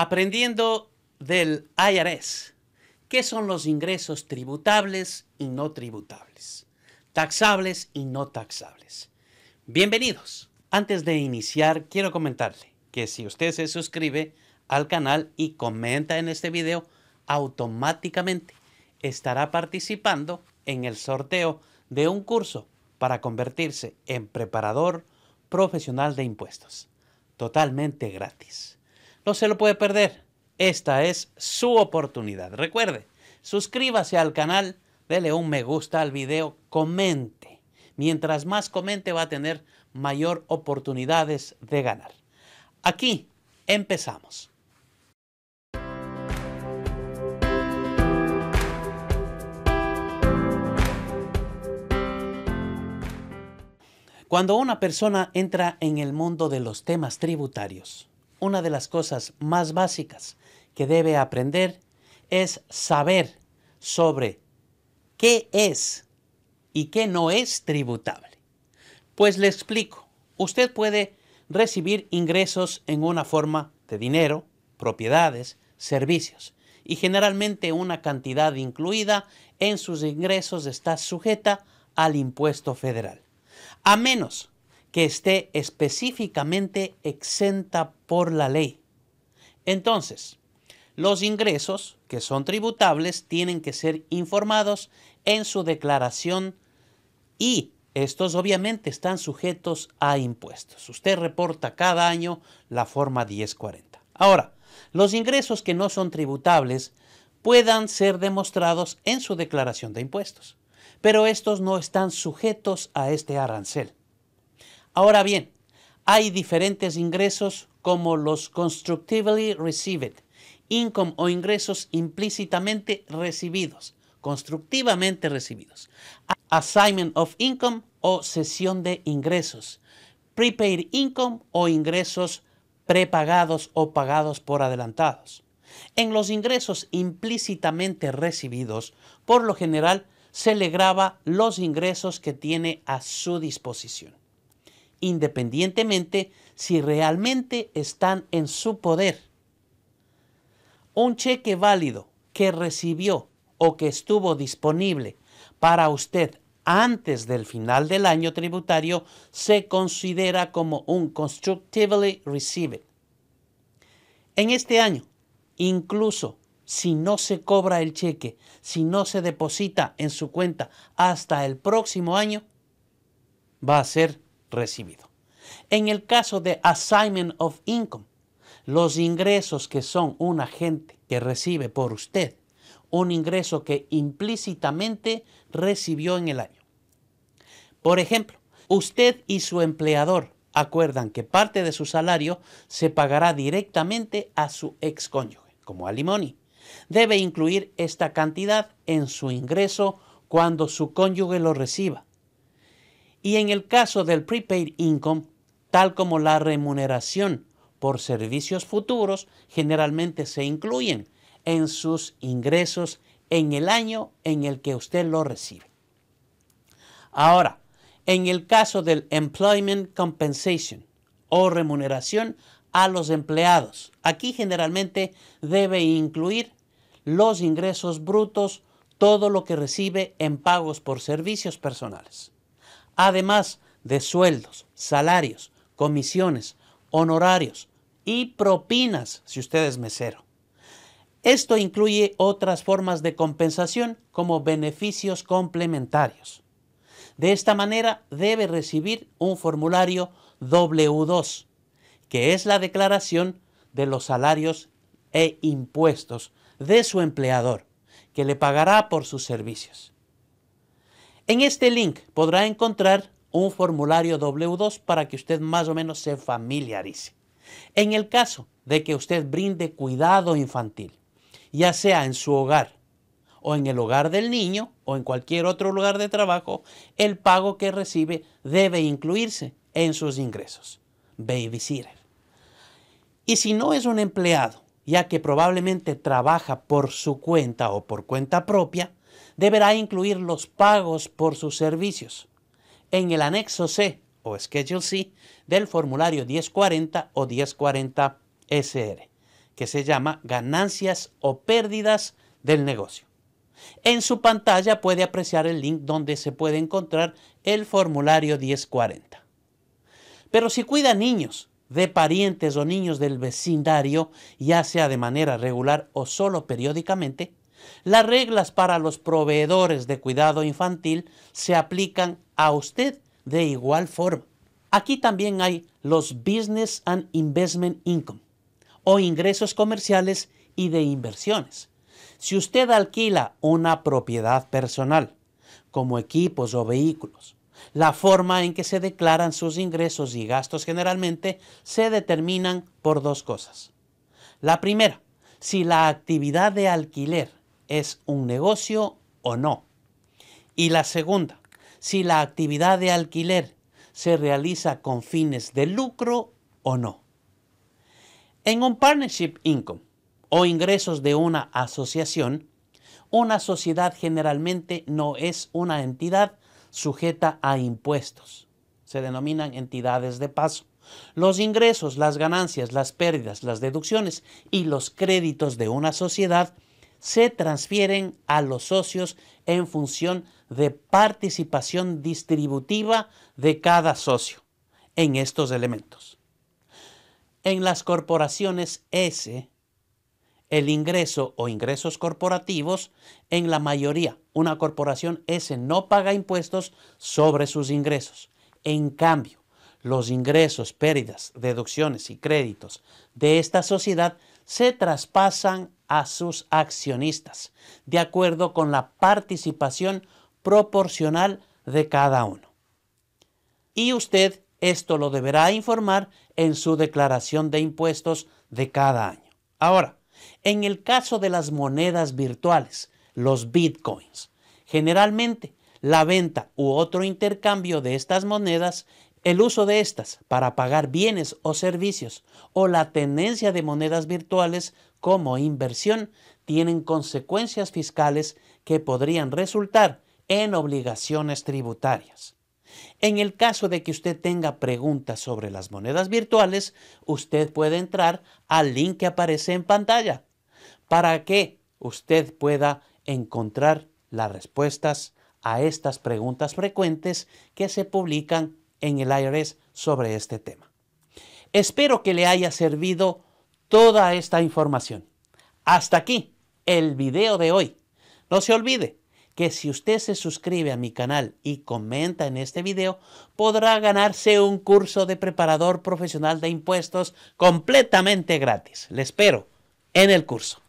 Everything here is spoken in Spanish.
Aprendiendo del IRS, ¿qué son los ingresos tributables y no tributables? Taxables y no taxables. Bienvenidos. Antes de iniciar, quiero comentarle que si usted se suscribe al canal y comenta en este video, automáticamente estará participando en el sorteo de un curso para convertirse en preparador profesional de impuestos, totalmente gratis. No se lo puede perder. Esta es su oportunidad. Recuerde, suscríbase al canal, dele un me gusta al video, comente. Mientras más comente va a tener mayor oportunidades de ganar. Aquí empezamos. Cuando una persona entra en el mundo de los temas tributarios, una de las cosas más básicas que debe aprender es saber sobre qué es y qué no es tributable. Pues le explico, usted puede recibir ingresos en una forma de dinero, propiedades, servicios, y generalmente una cantidad incluida en sus ingresos está sujeta al impuesto federal, a menos que esté específicamente exenta por la ley. Entonces, los ingresos que son tributables tienen que ser informados en su declaración y estos obviamente están sujetos a impuestos. Usted reporta cada año la forma 1040. Ahora, los ingresos que no son tributables puedan ser demostrados en su declaración de impuestos, pero estos no están sujetos a este arancel. Ahora bien, hay diferentes ingresos como los constructively received, income o ingresos implícitamente recibidos, constructivamente recibidos, assignment of income o cesión de ingresos, prepaid income o ingresos prepagados o pagados por adelantados. En los ingresos implícitamente recibidos, por lo general, se le graba los ingresos que tiene a su disposición independientemente si realmente están en su poder. Un cheque válido que recibió o que estuvo disponible para usted antes del final del año tributario se considera como un constructively received. En este año, incluso si no se cobra el cheque, si no se deposita en su cuenta hasta el próximo año, va a ser recibido. En el caso de assignment of income, los ingresos que son un agente que recibe por usted, un ingreso que implícitamente recibió en el año. Por ejemplo, usted y su empleador acuerdan que parte de su salario se pagará directamente a su ex-cónyuge, como alimony. Debe incluir esta cantidad en su ingreso cuando su cónyuge lo reciba y en el caso del prepaid income, tal como la remuneración por servicios futuros, generalmente se incluyen en sus ingresos en el año en el que usted lo recibe. Ahora, en el caso del employment compensation o remuneración a los empleados, aquí generalmente debe incluir los ingresos brutos, todo lo que recibe en pagos por servicios personales además de sueldos, salarios, comisiones, honorarios y propinas si usted es mesero. Esto incluye otras formas de compensación como beneficios complementarios. De esta manera debe recibir un formulario W2, que es la declaración de los salarios e impuestos de su empleador, que le pagará por sus servicios. En este link podrá encontrar un formulario W2 para que usted más o menos se familiarice. En el caso de que usted brinde cuidado infantil, ya sea en su hogar o en el hogar del niño o en cualquier otro lugar de trabajo, el pago que recibe debe incluirse en sus ingresos. Babysitter. Y si no es un empleado, ya que probablemente trabaja por su cuenta o por cuenta propia, deberá incluir los pagos por sus servicios. En el anexo C o Schedule C del formulario 1040 o 1040 SR, que se llama Ganancias o Pérdidas del Negocio. En su pantalla puede apreciar el link donde se puede encontrar el formulario 1040. Pero si cuida niños de parientes o niños del vecindario, ya sea de manera regular o solo periódicamente, las reglas para los proveedores de cuidado infantil se aplican a usted de igual forma. Aquí también hay los Business and Investment Income o ingresos comerciales y de inversiones. Si usted alquila una propiedad personal, como equipos o vehículos, la forma en que se declaran sus ingresos y gastos generalmente se determinan por dos cosas. La primera, si la actividad de alquiler es un negocio o no. Y la segunda, si la actividad de alquiler se realiza con fines de lucro o no. En un partnership income o ingresos de una asociación, una sociedad generalmente no es una entidad sujeta a impuestos. Se denominan entidades de paso. Los ingresos, las ganancias, las pérdidas, las deducciones y los créditos de una sociedad se transfieren a los socios en función de participación distributiva de cada socio en estos elementos. En las corporaciones S, el ingreso o ingresos corporativos, en la mayoría, una corporación S no paga impuestos sobre sus ingresos. En cambio, los ingresos, pérdidas, deducciones y créditos de esta sociedad se traspasan a sus accionistas, de acuerdo con la participación proporcional de cada uno. Y usted esto lo deberá informar en su declaración de impuestos de cada año. Ahora, en el caso de las monedas virtuales, los bitcoins, generalmente la venta u otro intercambio de estas monedas, el uso de estas para pagar bienes o servicios o la tenencia de monedas virtuales como inversión tienen consecuencias fiscales que podrían resultar en obligaciones tributarias. En el caso de que usted tenga preguntas sobre las monedas virtuales, usted puede entrar al link que aparece en pantalla para que usted pueda encontrar las respuestas a estas preguntas frecuentes que se publican en el IRS sobre este tema. Espero que le haya servido toda esta información. Hasta aquí el video de hoy. No se olvide que si usted se suscribe a mi canal y comenta en este video, podrá ganarse un curso de preparador profesional de impuestos completamente gratis. Le espero en el curso.